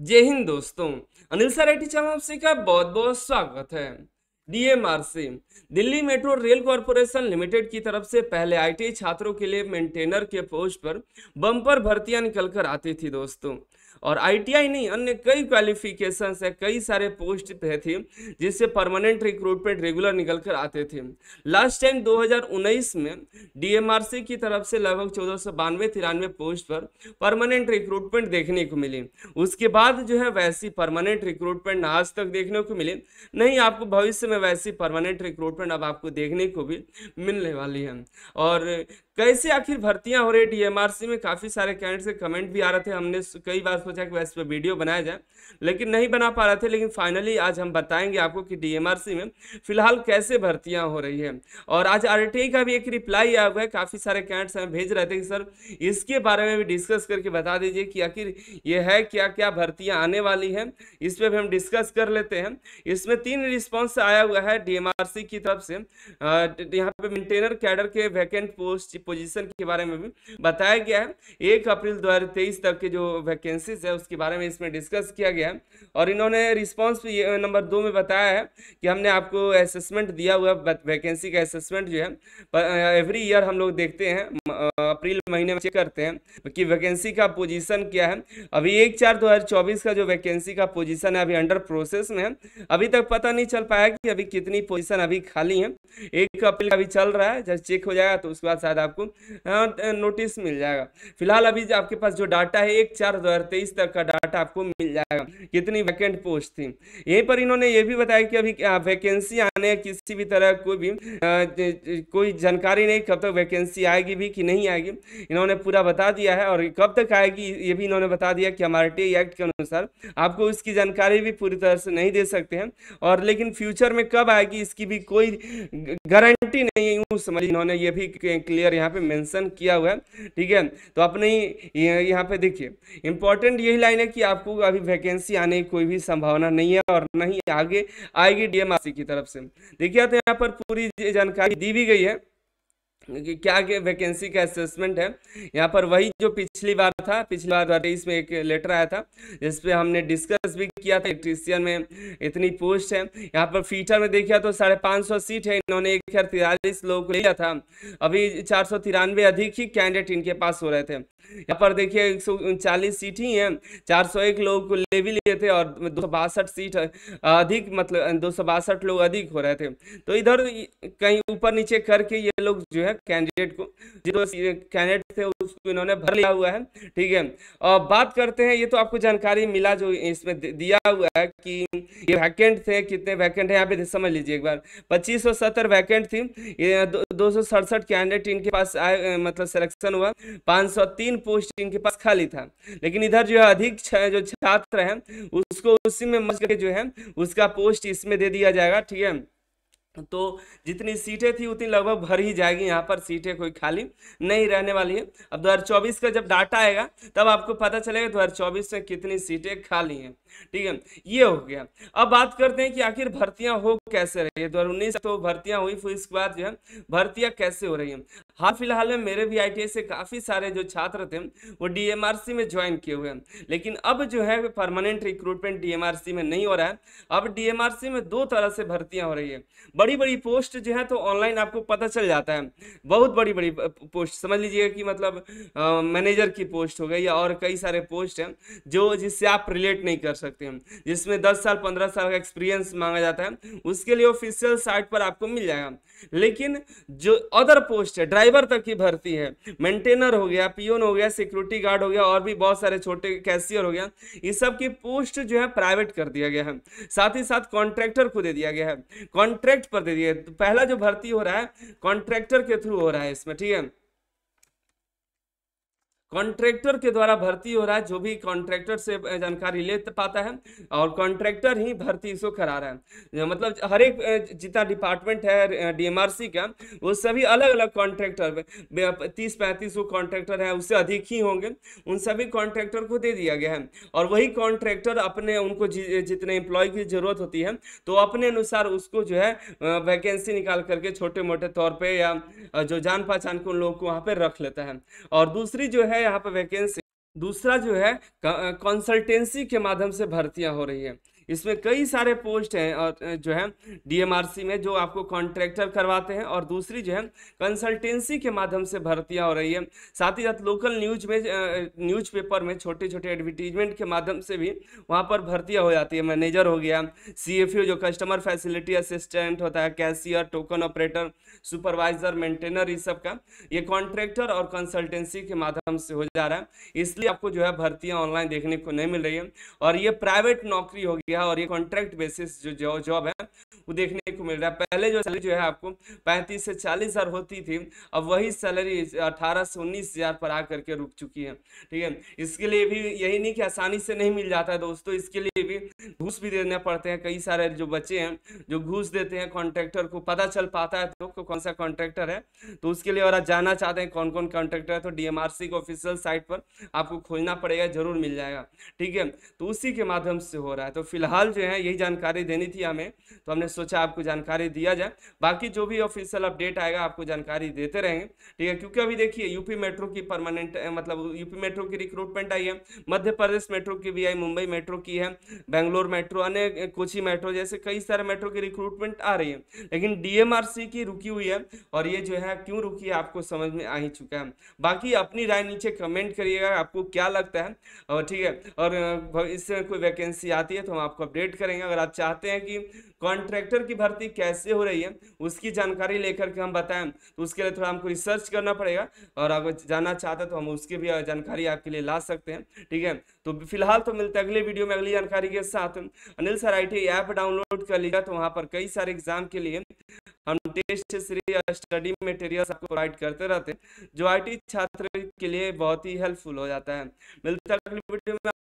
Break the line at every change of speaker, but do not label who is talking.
जय हिंद दोस्तों अनिल सराठी चैनल आपसे का बहुत बहुत स्वागत है DMRC Delhi metro rail corporation limited की तरफ से पहले आईटी छात्रों के लिए मेंटेनर के पोस्ट पर बम्पर भर्तियां निकल कर आती थी दोस्तों और आईटीआई नहीं अन्य कई क्वालिफिकेशन है कई सारे पोस्ट पे थी जिससे परमानेंट रिक्रूटमेंट रेगुलर निकल कर आते थे लास्ट टाइम 2019 में डीएमआरसी की तरफ से लगभग चौदह सौ बानवे तिरानवे पोस्ट पर परमानेंट रिक्रूटमेंट देखने को मिली उसके बाद जो है वैसी परमानेंट रिक्रूटमेंट आज तक देखने को मिली नहीं आपको भविष्य में में वैसी परमानेंट रिक्रूटमेंट अब आपको देखने को भी मिलने वाली है और कैसे आखिर भर्तियां हो रही डीएमआरसी में काफ़ी सारे कैंडिडेट से कमेंट भी आ रहे थे हमने कई बार सोचा कि पर वीडियो तो बनाया जाए लेकिन नहीं बना पा रहे थे लेकिन फाइनली आज हम बताएंगे आपको कि डीएमआरसी में फिलहाल कैसे भर्तियां हो रही है और आज आर का भी एक रिप्लाई आया हुआ है काफ़ी सारे कैंडिडेट्स हमें भेज रहे थे कि सर इसके बारे में भी डिस्कस करके बता दीजिए कि आखिर ये है क्या क्या भर्तियाँ आने वाली हैं इस पर भी हम डिस्कस कर लेते हैं इसमें तीन रिस्पॉन्स आया हुआ है डीएमआरसी की तरफ से यहाँ पे मेंटेनर कैडर के वैकेंट पोस्ट पोजीशन के बारे में भी बताया गया है एक अप्रैल दो तक के जो वैकेंसीज है उसके बारे में इसमें डिस्कस किया गया है और इन्होंने रिस्पॉन्स नंबर दो में बताया है कि हमने आपको असेसमेंट दिया हुआ वैकेंसी का असेसमेंट जो है एवरी ईयर हम लोग देखते हैं अप्रैल महीने में चेक करते हैं कि वैकेंसी का पोजीशन क्या है अभी एक चार दो का जो वैकेंसी का पोजीशन है अभी अंडर प्रोसेस में है अभी तक पता नहीं चल पाया कि अभी कितनी पोजीशन अभी खाली है एक अप्रैल का अभी चल रहा है जब चेक हो जाएगा तो उसके बाद शायद आपको नोटिस हाँ, मिल जाएगा फिलहाल अभी आपके पास जो डाटा है एक चार दो तक का डाटा स्लॉट आपको मिल जाएगा कितनी वैकेंट पोस्ट थी यहीं पर इन्होंने ये भी बताया कि अभी वैकेंसी आने किसी भी तरह कोई भी आ, कोई जानकारी नहीं कब तक वैकेंसी आएगी भी कि नहीं आएगी इन्होंने पूरा बता दिया है और कब तक आएगी ये भी इन्होंने बता दिया कि हमारे टी एक्ट के अनुसार आपको उसकी जानकारी भी पूरी तरह से नहीं दे सकते हैं और लेकिन फ्यूचर में कब आएगी इसकी भी कोई गारंटी नहीं है यूँ समझ इन्होंने ये भी क्लियर यहाँ पे मेंशन किया हुआ है ठीक है तो अपने ही यहाँ पे देखिए इंपॉर्टेंट यही लाइन है कि आपको अभी वैकेंसी आने की कोई भी संभावना नहीं है और नहीं आगे आएगी डीएमआरसी की तरफ से देखिए तो यहाँ पर पूरी जानकारी दी भी गई है कि क्या के वैकेंसी का असेसमेंट है यहाँ पर वही जो पिछली बार था पिछली बार तेईस में एक लेटर आया था जिस पर हमने डिस्कस भी किया था इलेक्ट्रीसियन में इतनी पोस्ट है यहाँ पर फीटर में देखा तो साढ़े पाँच सौ सीट है इन्होंने एक हज़ार तिरालीस लोगों को लिया था अभी चार सौ तिरानवे अधिक ही कैंडिडेट इनके पास हो रहे थे यहाँ पर देखिए एक सौ उनचालीस सीट ही हैं चार सौ एक लोग को ले भी लिए थे और दो सौ बासठ सीट अधिक मतलब दो सौ बासठ लोग अधिक हो रहे थे तो इधर कहीं ऊपर नीचे करके ये लोग जो है कैंडिडेट को जो कैंडिडेट थे उसको इन्होंने भर लिया हुआ है ठीक है और बात करते हैं ये तो आपको जानकारी मिला जो इसमें दिया हुआ है कि ये वैकेंट थे कितने वैकेंट हैं यहाँ पे समझ लीजिए एक बार पच्चीस वैकेंट थी ये दो कैंडिडेट इनके पास आए मतलब सिलेक्शन हुआ पाँच पोस्ट इनके पास खाली था लेकिन इधर जो है अधिक जो छात्र हैं उसको उसी में मज करके जो है उसका पोस्ट इसमें दे दिया जाएगा ठीक है तो जितनी सीटें थी उतनी लगभग भर ही जाएगी यहाँ पर सीटें कोई खाली नहीं रहने वाली है अब 2024 का जब डाटा आएगा तब आपको पता चलेगा 2024 में कितनी सीटें खाली हैं ठीक है ये हो गया अब बात करते हैं कि आखिर भर्तियां हो कैसे रही है दो हज़ार तो भर्तियां हुई फिर इसके बाद जो है भर्तियां कैसे हो रही हैं हाल फिलहाल में मेरे भी आई से काफ़ी सारे जो छात्र थे वो डी में ज्वाइन किए हुए हैं लेकिन अब जो है परमानेंट रिक्रूटमेंट डी में नहीं हो रहा है अब डी में दो तरह से भर्तियाँ हो रही है बड़ी बड़ी पोस्ट जो है तो ऑनलाइन आपको पता चल जाता है बहुत बड़ी बड़ी पोस्ट समझ लीजिएगा कि मतलब मैनेजर की पोस्ट हो गई या और कई सारे पोस्ट हैं जो जिससे आप रिलेट नहीं कर सकते हैं जिसमें दस साल पंद्रह साल का एक्सपीरियंस मांगा जाता है उसके लिए ऑफिशियल साइट पर आपको मिल जाएगा लेकिन जो अदर पोस्ट है ड्राइवर तक की भर्ती है मेंटेनर हो गया पियोन हो गया सिक्योरिटी गार्ड हो गया और भी बहुत सारे छोटे कैशियर हो गया ये सब की पोस्ट जो है प्राइवेट कर दिया गया है साथ ही साथ कॉन्ट्रैक्टर को दे दिया गया है कॉन्ट्रैक्ट पर दे दिए तो पहला जो भर्ती हो रहा है कॉन्ट्रैक्टर के थ्रू हो रहा है इसमें ठीक है कॉन्ट्रैक्टर के द्वारा भर्ती हो रहा है जो भी कॉन्ट्रैक्टर से जानकारी ले पाता है और कॉन्ट्रैक्टर ही भर्ती इसको करा रहा है मतलब हर एक जितना डिपार्टमेंट है डीएमआरसी का वो सभी अलग अलग कॉन्ट्रैक्टर तीस पैंतीस वो कॉन्ट्रैक्टर हैं उससे अधिक ही होंगे उन सभी कॉन्ट्रैक्टर को दे दिया गया है और वही कॉन्ट्रैक्टर अपने उनको जितने एम्प्लॉय की जरूरत होती है तो अपने अनुसार उसको जो है वैकेंसी निकाल करके छोटे मोटे तौर पर या जो जान पहचान के उन लोगों को वहाँ पर रख लेता है और दूसरी जो है है यहाँ पर वैकेंसी दूसरा जो है कंसल्टेंसी के माध्यम से भर्तियां हो रही है इसमें कई सारे पोस्ट हैं और जो है डीएमआरसी में जो आपको कॉन्ट्रैक्टर करवाते हैं और दूसरी जो है कंसल्टेंसी के माध्यम से भर्तियां हो रही है साथ ही साथ लोकल न्यूज में न्यूज पेपर में छोटे छोटे एडवर्टीजमेंट के माध्यम से भी वहाँ पर भर्तियाँ हो जाती है मैनेजर हो गया सी जो कस्टमर फैसिलिटी असिस्टेंट होता है cashier token operator supervisor maintainer इस सब का ये कॉन्ट्रैक्टर और कंसल्टेंसी के माध्यम से हो जा रहा है इसलिए आपको जो है भर्तियाँ ऑनलाइन देखने को नहीं मिल रही है और ये प्राइवेट नौकरी हो गया किया और ये कॉन्ट्रैक्ट बेसिस जो जॉब है वो देखने को मिल रहा है पहले जो सैलरी जो है आपको पैंतीस से चालीस हज़ार होती थी अब वही सैलरी अठारह से उन्नीस हज़ार पर आ करके रुक चुकी है ठीक है इसके लिए भी यही नहीं कि आसानी से नहीं मिल जाता है दोस्तों इसके लिए भी घूस भी देने पड़ते हैं कई सारे जो बच्चे हैं जो घूस देते हैं कॉन्ट्रैक्टर को पता चल पाता है तो कौन सा कॉन्ट्रैक्टर है तो उसके लिए और जानना चाहते हैं कौन कौन कॉन्ट्रैक्टर है तो डीएमआरसी के ऑफिशियल साइट पर आपको खोजना पड़ेगा जरूर मिल जाएगा ठीक है तो उसी के माध्यम से हो रहा है तो फिलहाल जो है यही जानकारी देनी थी हमें तो हमने सोचा आपको जानकारी दिया जाए बाकी जो भी ऑफिशियल अपडेट आएगा आपको जानकारी देते रहेंगे ठीक है क्योंकि अभी देखिए यूपी मेट्रो की परमानेंट मतलब यूपी मेट्रो की रिक्रूटमेंट आई है मध्य प्रदेश मेट्रो की भी आई मुंबई मेट्रो की है बेंगलोर मेट्रो अन्य कोची मेट्रो जैसे कई सारे मेट्रो की रिक्रूटमेंट आ रही है लेकिन डीएमआरसी की रुकी हुई है और ये जो है क्यों रुकी है आपको समझ में आ ही चुका है बाकी अपनी राय नीचे कमेंट करिएगा आपको क्या लगता है और ठीक है और इससे कोई वैकेंसी आती है तो हम आपको अपडेट करेंगे अगर आप चाहते हैं कि कॉन्ट्रैक्टर की भर्ती कैसे हो रही है उसकी जानकारी लेकर के हम बताएं तो उसके लिए थोड़ा हमको रिसर्च करना पड़ेगा और अगर जानना चाहते तो हम उसकी भी जानकारी आपके लिए ला सकते हैं ठीक है तो फिलहाल तो मिलते अगले वीडियो में अगली जानकारी के साथ अनिल सर आई ऐप डाउनलोड कर लीजिएगा तो वहाँ पर कई सारे एग्जाम के लिए हम टेस्ट सीरीज स्टडी मटेरियल आपको प्रोवाइड करते रहते हैं जो टी छात्र के लिए बहुत ही हेल्पफुल हो जाता है मिलता अगली वीडियो में